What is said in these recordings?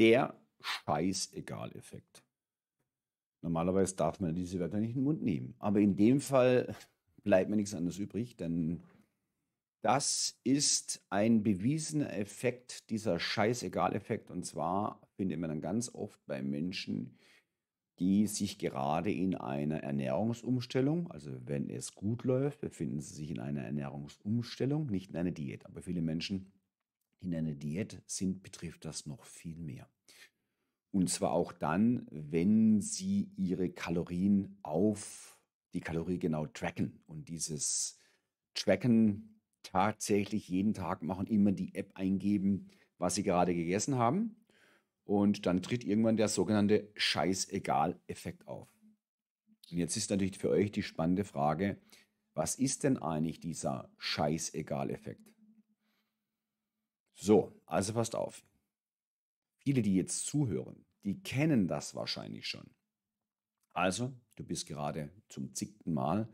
der Scheißegal-Effekt. Normalerweise darf man diese Wörter nicht in den Mund nehmen. Aber in dem Fall bleibt mir nichts anderes übrig, denn das ist ein bewiesener Effekt, dieser Scheißegal-Effekt. Und zwar findet man dann ganz oft bei Menschen, die sich gerade in einer Ernährungsumstellung, also wenn es gut läuft, befinden sie sich in einer Ernährungsumstellung, nicht in einer Diät. Aber viele Menschen in einer Diät sind, betrifft das noch viel mehr. Und zwar auch dann, wenn Sie Ihre Kalorien auf die Kalorie genau tracken. Und dieses Tracken tatsächlich jeden Tag machen, immer die App eingeben, was Sie gerade gegessen haben. Und dann tritt irgendwann der sogenannte Scheißegal-Effekt auf. Und jetzt ist natürlich für euch die spannende Frage, was ist denn eigentlich dieser Scheißegal-Effekt? So, also passt auf. Viele, die jetzt zuhören, die kennen das wahrscheinlich schon. Also, du bist gerade zum zigten Mal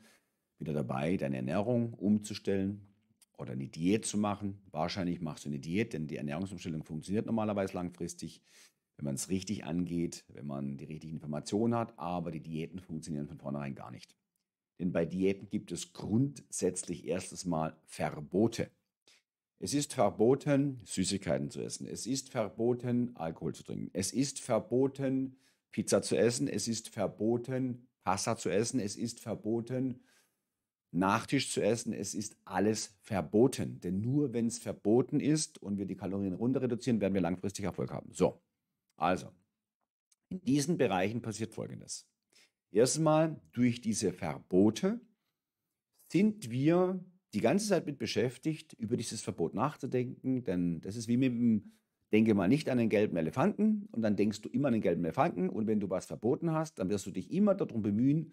wieder dabei, deine Ernährung umzustellen oder eine Diät zu machen. Wahrscheinlich machst du eine Diät, denn die Ernährungsumstellung funktioniert normalerweise langfristig, wenn man es richtig angeht, wenn man die richtigen Informationen hat, aber die Diäten funktionieren von vornherein gar nicht. Denn bei Diäten gibt es grundsätzlich erstes Mal Verbote. Es ist verboten, Süßigkeiten zu essen. Es ist verboten, Alkohol zu trinken. Es ist verboten, Pizza zu essen. Es ist verboten, Pasta zu essen. Es ist verboten, Nachtisch zu essen. Es ist alles verboten. Denn nur wenn es verboten ist und wir die Kalorien runter reduzieren, werden wir langfristig Erfolg haben. So, also, in diesen Bereichen passiert Folgendes. Erstmal, durch diese Verbote sind wir die ganze Zeit mit beschäftigt, über dieses Verbot nachzudenken, denn das ist wie mit dem, denke mal nicht an den gelben Elefanten und dann denkst du immer an den gelben Elefanten und wenn du was verboten hast, dann wirst du dich immer darum bemühen,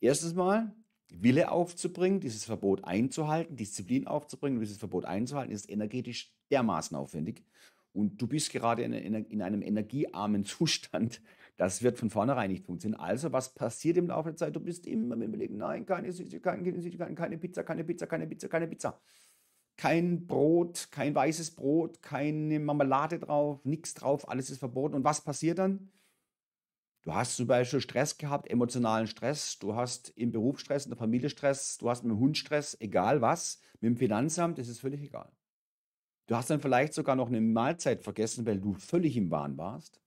erstens mal Wille aufzubringen, dieses Verbot einzuhalten, Disziplin aufzubringen, dieses Verbot einzuhalten, ist energetisch dermaßen aufwendig und du bist gerade in, in einem energiearmen Zustand, das wird von vornherein nicht funktionieren. Also, was passiert im Laufe der Zeit? Du bist immer mit dem Überlegen, nein, keine Süßigkeiten, keine Süßigkeiten, keine Pizza, keine Pizza, keine Pizza, keine Pizza. Kein Brot, kein weißes Brot, keine Marmelade drauf, nichts drauf, alles ist verboten. Und was passiert dann? Du hast zum Beispiel Stress gehabt, emotionalen Stress, du hast im Beruf Stress, in der Familie Stress, du hast mit dem Hund Stress, egal was, mit dem Finanzamt, das ist völlig egal. Du hast dann vielleicht sogar noch eine Mahlzeit vergessen, weil du völlig im Wahn warst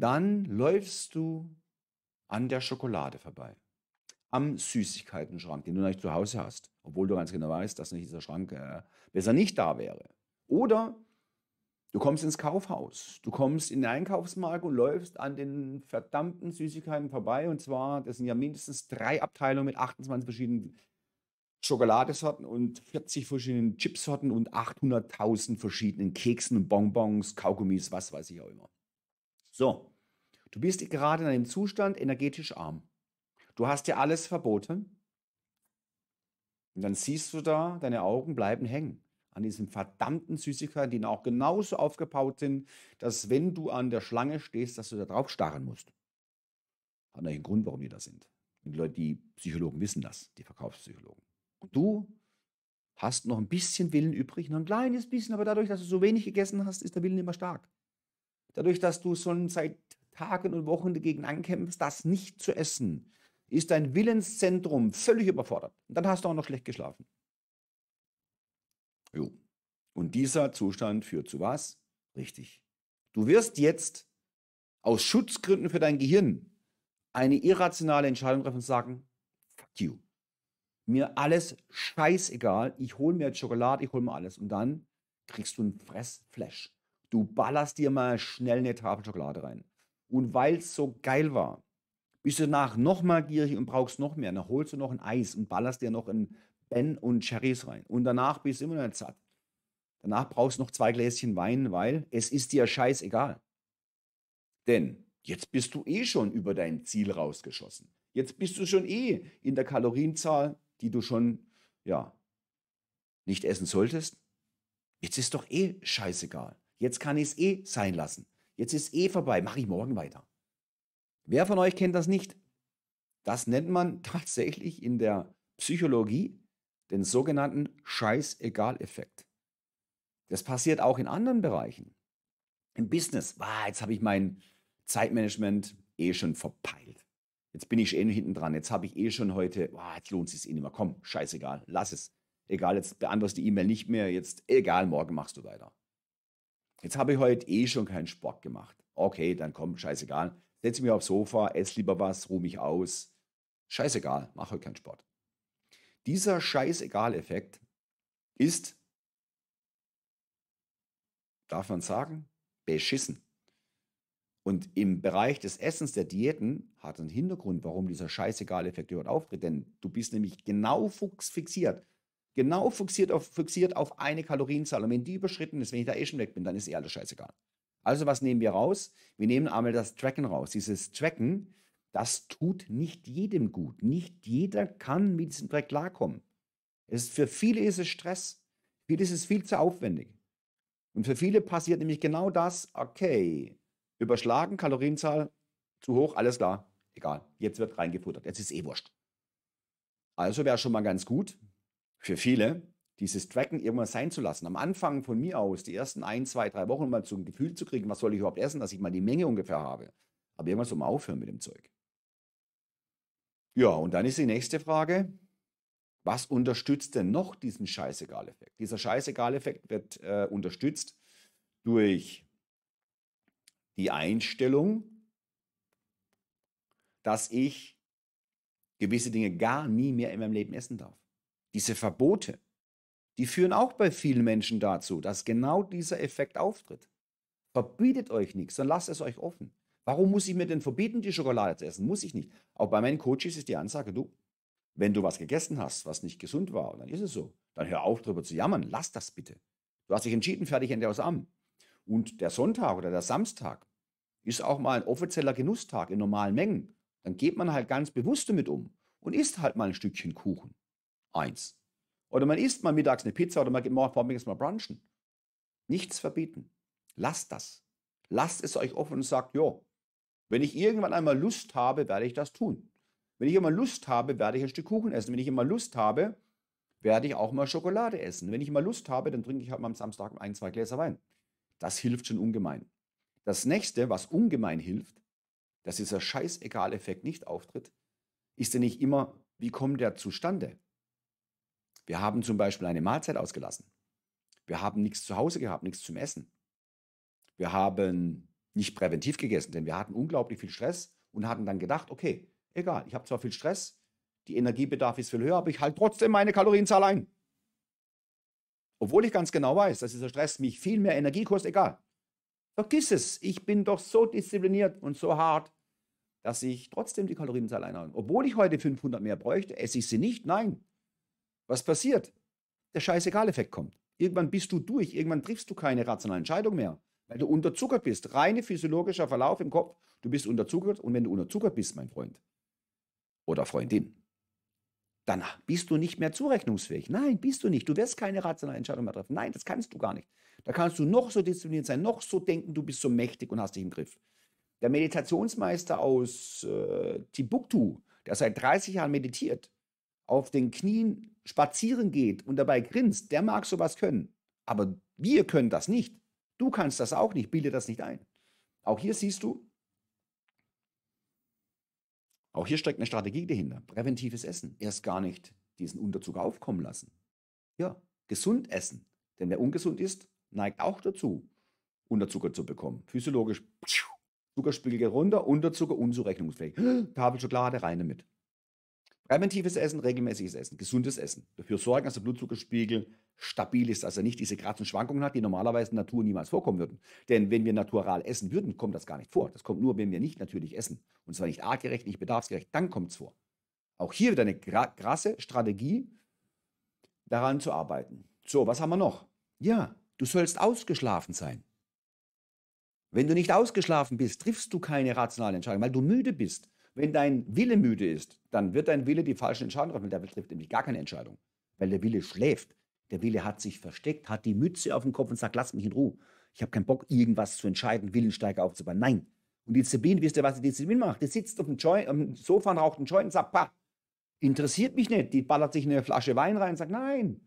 dann läufst du an der Schokolade vorbei. Am Süßigkeitenschrank, den du nicht zu Hause hast, obwohl du ganz genau weißt, dass nicht dieser Schrank äh, besser nicht da wäre. Oder du kommst ins Kaufhaus, du kommst in den Einkaufsmarkt und läufst an den verdammten Süßigkeiten vorbei. Und zwar, das sind ja mindestens drei Abteilungen mit 28 verschiedenen Schokoladesorten und 40 verschiedenen Chipsorten und 800.000 verschiedenen Keksen und Bonbons, Kaugummis, was weiß ich auch immer. So, du bist gerade in einem Zustand energetisch arm. Du hast dir alles verboten. Und dann siehst du da, deine Augen bleiben hängen an diesen verdammten Süßigkeiten, die auch genauso aufgebaut sind, dass wenn du an der Schlange stehst, dass du da drauf starren musst. Hat natürlich einen Grund, warum die da sind. die Leute, die Psychologen wissen das, die Verkaufspsychologen. Und du hast noch ein bisschen Willen übrig, noch ein kleines bisschen, aber dadurch, dass du so wenig gegessen hast, ist der Willen immer stark dadurch, dass du schon seit Tagen und Wochen dagegen ankämpfst, das nicht zu essen, ist dein Willenszentrum völlig überfordert. Und dann hast du auch noch schlecht geschlafen. Jo. Und dieser Zustand führt zu was? Richtig. Du wirst jetzt aus Schutzgründen für dein Gehirn eine irrationale Entscheidung treffen und sagen, fuck you. Mir alles scheißegal, ich hole mir Schokolade, ich hole mir alles. Und dann kriegst du einen Fressflash. Du ballerst dir mal schnell eine Tafel Schokolade rein. Und weil es so geil war, bist du danach noch mal gierig und brauchst noch mehr. Dann holst du noch ein Eis und ballerst dir noch ein Ben und Cherries rein. Und danach bist du immer noch satt. Danach brauchst du noch zwei Gläschen Wein, weil es ist dir scheißegal. Denn jetzt bist du eh schon über dein Ziel rausgeschossen. Jetzt bist du schon eh in der Kalorienzahl, die du schon, ja, nicht essen solltest. Jetzt ist doch eh scheißegal. Jetzt kann ich es eh sein lassen. Jetzt ist eh vorbei, mache ich morgen weiter. Wer von euch kennt das nicht? Das nennt man tatsächlich in der Psychologie den sogenannten scheiß egal effekt Das passiert auch in anderen Bereichen. Im Business, ah, jetzt habe ich mein Zeitmanagement eh schon verpeilt. Jetzt bin ich eh hinten dran. Jetzt habe ich eh schon heute, ah, jetzt lohnt es sich eh nicht mehr. Komm, scheißegal, lass es. Egal, jetzt beantwortest die E-Mail nicht mehr. Jetzt, egal, morgen machst du weiter. Jetzt habe ich heute eh schon keinen Sport gemacht. Okay, dann komm, scheißegal. Setze mich aufs Sofa, esse lieber was, ruhe mich aus. Scheißegal, mache heute halt keinen Sport. Dieser Scheißegal-Effekt ist, darf man sagen, beschissen. Und im Bereich des Essens der Diäten hat einen Hintergrund, warum dieser Scheißegal-Effekt überhaupt auftritt. Denn du bist nämlich genau fuchsfixiert genau fixiert auf, fixiert auf eine Kalorienzahl. Und wenn die überschritten ist, wenn ich da eh schon weg bin, dann ist eh alles scheißegal. Also was nehmen wir raus? Wir nehmen einmal das Tracken raus. Dieses Tracken, das tut nicht jedem gut. Nicht jeder kann mit diesem Track klarkommen. Es, für viele ist es Stress. Für viele ist es viel zu aufwendig. Und für viele passiert nämlich genau das, okay, überschlagen, Kalorienzahl zu hoch, alles klar, egal, jetzt wird reingefuttert, jetzt ist eh wurscht. Also wäre schon mal ganz gut, für viele, dieses Tracken irgendwann sein zu lassen. Am Anfang von mir aus, die ersten ein, zwei, drei Wochen mal zum Gefühl zu kriegen, was soll ich überhaupt essen, dass ich mal die Menge ungefähr habe. Aber irgendwann soll man aufhören mit dem Zeug. Ja, und dann ist die nächste Frage, was unterstützt denn noch diesen Scheißegal-Effekt? Dieser Scheißegal-Effekt wird äh, unterstützt durch die Einstellung, dass ich gewisse Dinge gar nie mehr in meinem Leben essen darf. Diese Verbote, die führen auch bei vielen Menschen dazu, dass genau dieser Effekt auftritt. Verbietet euch nichts, dann lasst es euch offen. Warum muss ich mir denn verbieten, die Schokolade zu essen? Muss ich nicht. Auch bei meinen Coaches ist die Ansage, du, wenn du was gegessen hast, was nicht gesund war, dann ist es so. Dann hör auf, darüber zu jammern. Lass das bitte. Du hast dich entschieden, fertig, Ende aus Am. Und der Sonntag oder der Samstag ist auch mal ein offizieller Genusstag in normalen Mengen. Dann geht man halt ganz bewusst damit um und isst halt mal ein Stückchen Kuchen eins. Oder man isst mal mittags eine Pizza oder man geht morgens mal brunchen. Nichts verbieten. Lasst das. Lasst es euch offen und sagt, jo, wenn ich irgendwann einmal Lust habe, werde ich das tun. Wenn ich immer Lust habe, werde ich ein Stück Kuchen essen. Wenn ich immer Lust habe, werde ich auch mal Schokolade essen. Wenn ich immer Lust habe, dann trinke ich halt mal am Samstag ein, zwei Gläser Wein. Das hilft schon ungemein. Das nächste, was ungemein hilft, dass dieser Scheißegal-Effekt nicht auftritt, ist ja nicht immer, wie kommt der zustande? Wir haben zum Beispiel eine Mahlzeit ausgelassen. Wir haben nichts zu Hause gehabt, nichts zum Essen. Wir haben nicht präventiv gegessen, denn wir hatten unglaublich viel Stress und hatten dann gedacht, okay, egal, ich habe zwar viel Stress, die Energiebedarf ist viel höher, aber ich halte trotzdem meine Kalorienzahl ein. Obwohl ich ganz genau weiß, dass dieser Stress mich viel mehr Energie kostet, egal. Vergiss es, ich bin doch so diszipliniert und so hart, dass ich trotzdem die Kalorienzahl einhalte. Obwohl ich heute 500 mehr bräuchte, esse ich sie nicht, nein. Was passiert? Der Scheißegal-Effekt kommt. Irgendwann bist du durch, irgendwann triffst du keine rationale Entscheidung mehr, weil du unterzuckert bist. Reine physiologischer Verlauf im Kopf, du bist unterzuckert und wenn du unterzuckert bist, mein Freund oder Freundin, dann bist du nicht mehr zurechnungsfähig. Nein, bist du nicht. Du wirst keine rationale Entscheidung mehr treffen. Nein, das kannst du gar nicht. Da kannst du noch so diszipliniert sein, noch so denken, du bist so mächtig und hast dich im Griff. Der Meditationsmeister aus äh, Timbuktu, der seit 30 Jahren meditiert, auf den Knien spazieren geht und dabei grinst, der mag sowas können. Aber wir können das nicht. Du kannst das auch nicht, bilde das nicht ein. Auch hier siehst du, auch hier steckt eine Strategie dahinter. Präventives Essen. Erst gar nicht diesen Unterzug aufkommen lassen. Ja, gesund essen. Denn wer ungesund ist, neigt auch dazu, Unterzucker zu bekommen. Physiologisch, Zuckerspiegel runter, Unterzucker unzurechnungsfähig. Tafel Schokolade rein damit. Präventives Essen, regelmäßiges Essen, gesundes Essen. Dafür sorgen, dass der Blutzuckerspiegel stabil ist, dass er nicht diese krassen Schwankungen hat, die normalerweise in Natur niemals vorkommen würden. Denn wenn wir natural essen würden, kommt das gar nicht vor. Das kommt nur, wenn wir nicht natürlich essen. Und zwar nicht artgerecht, nicht bedarfsgerecht, dann kommt es vor. Auch hier wieder eine krasse Strategie, daran zu arbeiten. So, was haben wir noch? Ja, du sollst ausgeschlafen sein. Wenn du nicht ausgeschlafen bist, triffst du keine rationalen Entscheidungen, weil du müde bist. Wenn dein Wille müde ist, dann wird dein Wille die falschen Entscheidungen treffen. Der trifft nämlich gar keine Entscheidung, weil der Wille schläft. Der Wille hat sich versteckt, hat die Mütze auf dem Kopf und sagt, lass mich in Ruhe. Ich habe keinen Bock, irgendwas zu entscheiden, Willensteiger aufzubauen. Nein. Und die Disziplin, wisst ihr, was die Disziplin macht? Die sitzt auf dem, Joy, auf dem Sofa und raucht einen Joint und sagt, pa, interessiert mich nicht. Die ballert sich eine Flasche Wein rein und sagt, nein,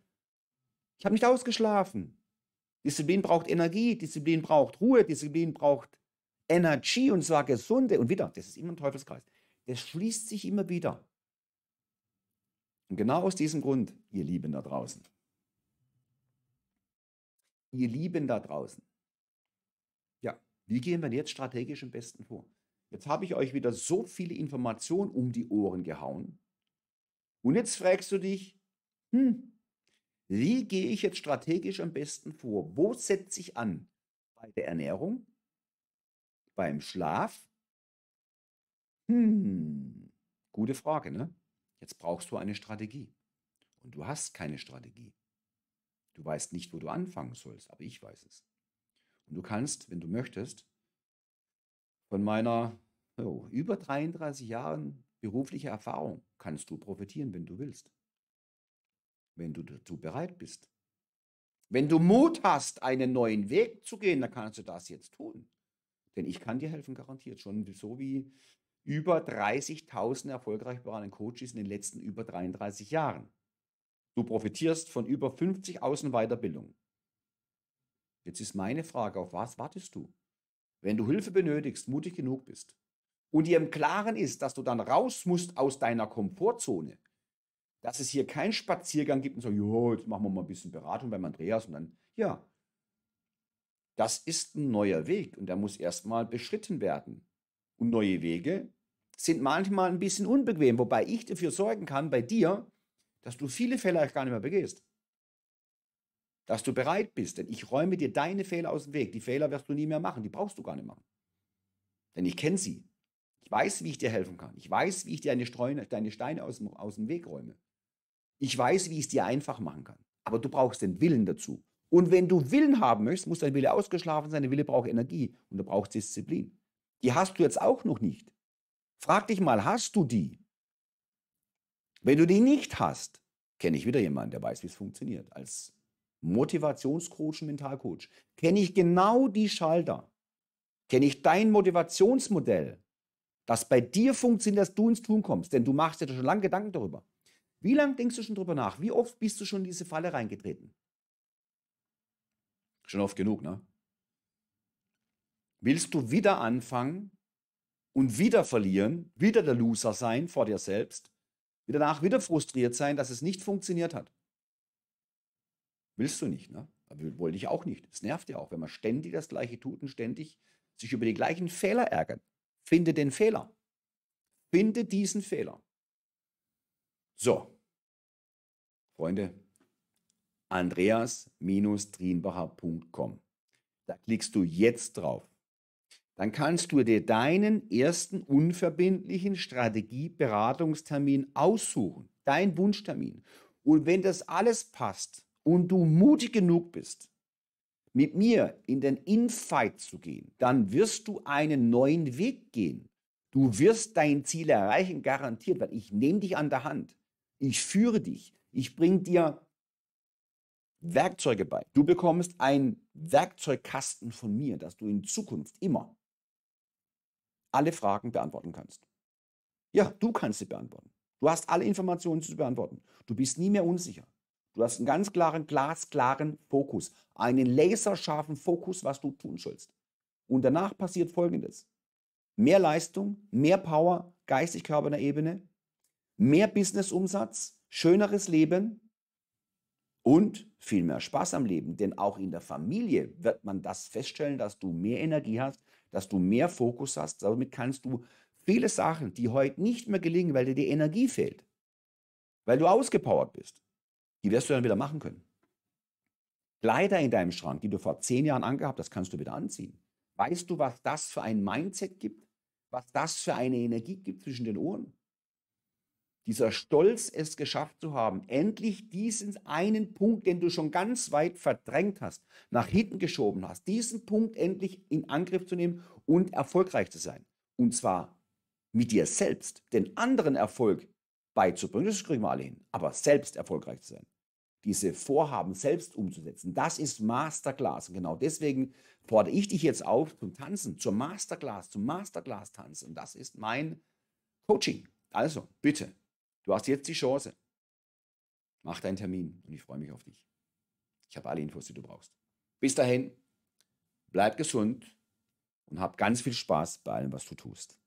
ich habe nicht ausgeschlafen. Disziplin braucht Energie, Disziplin braucht Ruhe, Disziplin braucht Energie und zwar gesunde. Und wieder, das ist immer ein Teufelskreis. Es schließt sich immer wieder. Und genau aus diesem Grund, ihr Lieben da draußen, ihr Lieben da draußen, ja, wie gehen wir jetzt strategisch am besten vor? Jetzt habe ich euch wieder so viele Informationen um die Ohren gehauen. Und jetzt fragst du dich, hm, wie gehe ich jetzt strategisch am besten vor? Wo setze ich an? Bei der Ernährung? Beim Schlaf? Hm, gute Frage, ne? Jetzt brauchst du eine Strategie. Und du hast keine Strategie. Du weißt nicht, wo du anfangen sollst, aber ich weiß es. Und du kannst, wenn du möchtest, von meiner oh, über 33 Jahren beruflicher Erfahrung kannst du profitieren, wenn du willst. Wenn du dazu bereit bist. Wenn du Mut hast, einen neuen Weg zu gehen, dann kannst du das jetzt tun. Denn ich kann dir helfen, garantiert. Schon so wie über 30.000 erfolgreich beratenden Coaches in den letzten über 33 Jahren. Du profitierst von über 50 Außenweiterbildungen. Jetzt ist meine Frage, auf was wartest du? Wenn du Hilfe benötigst, mutig genug bist und dir im Klaren ist, dass du dann raus musst aus deiner Komfortzone, dass es hier keinen Spaziergang gibt und so, jo, jetzt machen wir mal ein bisschen Beratung beim Andreas und dann, ja, das ist ein neuer Weg und der muss erstmal beschritten werden. Und neue Wege sind manchmal ein bisschen unbequem, wobei ich dafür sorgen kann bei dir, dass du viele Fehler gar nicht mehr begehst. Dass du bereit bist, denn ich räume dir deine Fehler aus dem Weg. Die Fehler wirst du nie mehr machen, die brauchst du gar nicht machen. Denn ich kenne sie. Ich weiß, wie ich dir helfen kann. Ich weiß, wie ich dir deine, Steine aus dem, aus dem Weg räume. Ich weiß, wie ich es dir einfach machen kann. Aber du brauchst den Willen dazu. Und wenn du Willen haben möchtest, muss dein Wille ausgeschlafen sein. Der Wille braucht Energie und du brauchst Disziplin. Die hast du jetzt auch noch nicht. Frag dich mal, hast du die? Wenn du die nicht hast, kenne ich wieder jemanden, der weiß, wie es funktioniert. Als Motivationscoach, Mentalcoach, kenne ich genau die Schalter. Kenne ich dein Motivationsmodell, das bei dir funktioniert, dass du ins Tun kommst. Denn du machst dir schon lange Gedanken darüber. Wie lange denkst du schon darüber nach? Wie oft bist du schon in diese Falle reingetreten? Schon oft genug, ne? Willst du wieder anfangen, und wieder verlieren, wieder der Loser sein vor dir selbst, wieder danach wieder frustriert sein, dass es nicht funktioniert hat. Willst du nicht, ne? wollte ich auch nicht. Es nervt ja auch, wenn man ständig das Gleiche tut und ständig sich über die gleichen Fehler ärgert. Finde den Fehler. Finde diesen Fehler. So, Freunde, andreas-trienbacher.com. Da klickst du jetzt drauf dann kannst du dir deinen ersten unverbindlichen Strategieberatungstermin aussuchen, dein Wunschtermin. Und wenn das alles passt und du mutig genug bist, mit mir in den Infight zu gehen, dann wirst du einen neuen Weg gehen. Du wirst dein Ziel erreichen, garantiert, weil ich nehme dich an der Hand. Ich führe dich. Ich bringe dir Werkzeuge bei. Du bekommst einen Werkzeugkasten von mir, dass du in Zukunft immer alle Fragen beantworten kannst. Ja, du kannst sie beantworten. Du hast alle Informationen zu beantworten. Du bist nie mehr unsicher. Du hast einen ganz klaren, glasklaren Fokus, einen laserscharfen Fokus, was du tun sollst. Und danach passiert Folgendes. Mehr Leistung, mehr Power, geistig körperlicher Ebene, mehr Businessumsatz, schöneres Leben und viel mehr Spaß am Leben. Denn auch in der Familie wird man das feststellen, dass du mehr Energie hast, dass du mehr Fokus hast. Damit kannst du viele Sachen, die heute nicht mehr gelingen, weil dir die Energie fehlt, weil du ausgepowert bist, die wirst du dann wieder machen können. Kleider in deinem Schrank, die du vor zehn Jahren angehabt hast, kannst du wieder anziehen. Weißt du, was das für ein Mindset gibt? Was das für eine Energie gibt zwischen den Ohren? dieser Stolz, es geschafft zu haben, endlich diesen einen Punkt, den du schon ganz weit verdrängt hast, nach hinten geschoben hast, diesen Punkt endlich in Angriff zu nehmen und erfolgreich zu sein. Und zwar mit dir selbst, den anderen Erfolg beizubringen, das kriegen wir alle hin, aber selbst erfolgreich zu sein. Diese Vorhaben selbst umzusetzen, das ist Masterclass. Und genau deswegen fordere ich dich jetzt auf zum Tanzen, zur Masterclass, zum Masterclass-Tanzen. Das ist mein Coaching. Also, bitte, Du hast jetzt die Chance. Mach deinen Termin und ich freue mich auf dich. Ich habe alle Infos, die du brauchst. Bis dahin, bleib gesund und hab ganz viel Spaß bei allem, was du tust.